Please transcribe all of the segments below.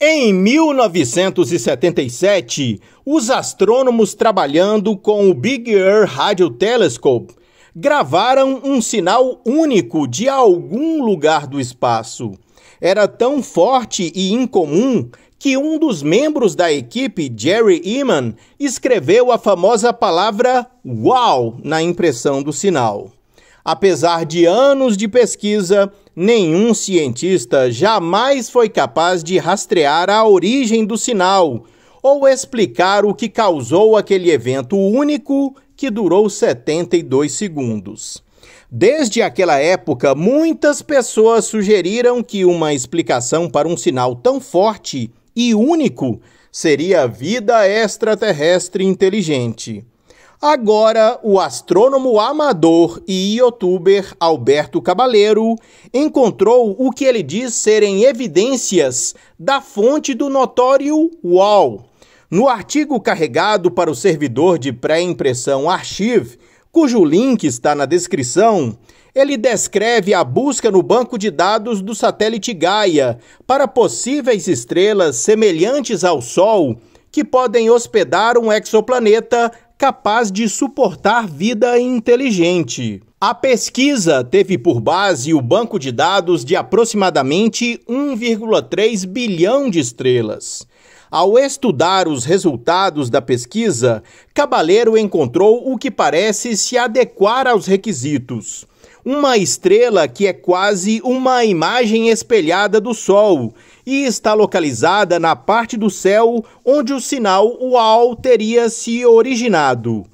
Em 1977, os astrônomos trabalhando com o Big Air Radio Telescope gravaram um sinal único de algum lugar do espaço. Era tão forte e incomum que um dos membros da equipe, Jerry Eman, escreveu a famosa palavra "wow" na impressão do sinal. Apesar de anos de pesquisa, nenhum cientista jamais foi capaz de rastrear a origem do sinal ou explicar o que causou aquele evento único que durou 72 segundos. Desde aquela época, muitas pessoas sugeriram que uma explicação para um sinal tão forte e único seria vida extraterrestre inteligente. Agora, o astrônomo amador e youtuber Alberto Cabaleiro encontrou o que ele diz serem evidências da fonte do notório UOL. No artigo carregado para o servidor de pré-impressão Archive, cujo link está na descrição, ele descreve a busca no banco de dados do satélite Gaia para possíveis estrelas semelhantes ao Sol que podem hospedar um exoplaneta capaz de suportar vida inteligente. A pesquisa teve por base o banco de dados de aproximadamente 1,3 bilhão de estrelas. Ao estudar os resultados da pesquisa, Cabaleiro encontrou o que parece se adequar aos requisitos. Uma estrela que é quase uma imagem espelhada do Sol e está localizada na parte do céu onde o sinal UAU teria se originado.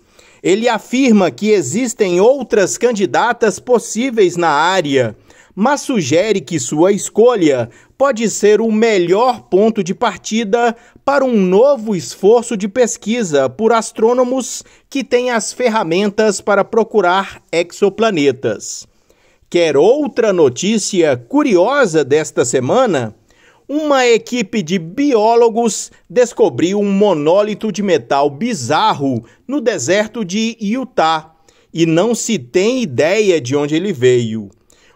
Ele afirma que existem outras candidatas possíveis na área, mas sugere que sua escolha pode ser o melhor ponto de partida para um novo esforço de pesquisa por astrônomos que têm as ferramentas para procurar exoplanetas. Quer outra notícia curiosa desta semana? uma equipe de biólogos descobriu um monólito de metal bizarro no deserto de Utah e não se tem ideia de onde ele veio.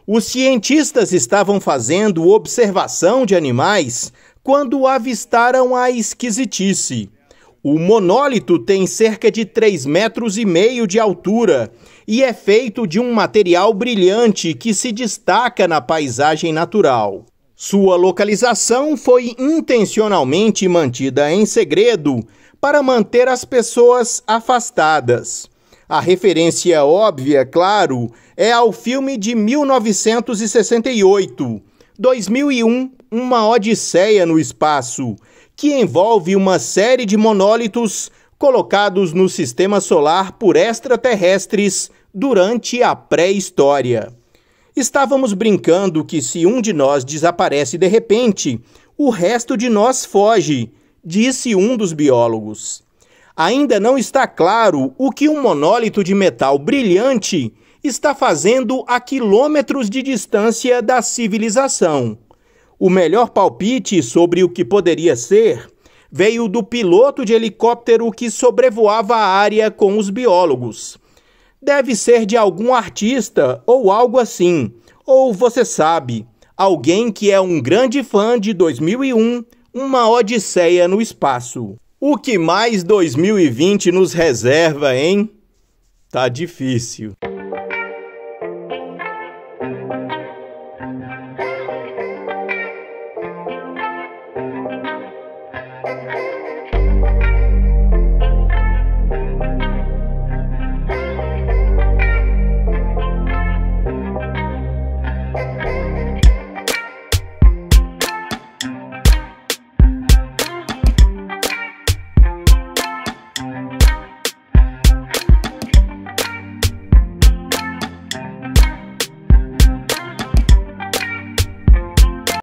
Os cientistas estavam fazendo observação de animais quando avistaram a esquisitice. O monólito tem cerca de 3,5 metros e meio de altura e é feito de um material brilhante que se destaca na paisagem natural. Sua localização foi intencionalmente mantida em segredo para manter as pessoas afastadas. A referência óbvia, claro, é ao filme de 1968, 2001, Uma Odisseia no Espaço, que envolve uma série de monólitos colocados no sistema solar por extraterrestres durante a pré-história. Estávamos brincando que se um de nós desaparece de repente, o resto de nós foge, disse um dos biólogos. Ainda não está claro o que um monólito de metal brilhante está fazendo a quilômetros de distância da civilização. O melhor palpite sobre o que poderia ser veio do piloto de helicóptero que sobrevoava a área com os biólogos deve ser de algum artista ou algo assim. Ou você sabe, alguém que é um grande fã de 2001, uma odisseia no espaço. O que mais 2020 nos reserva, hein? Tá difícil.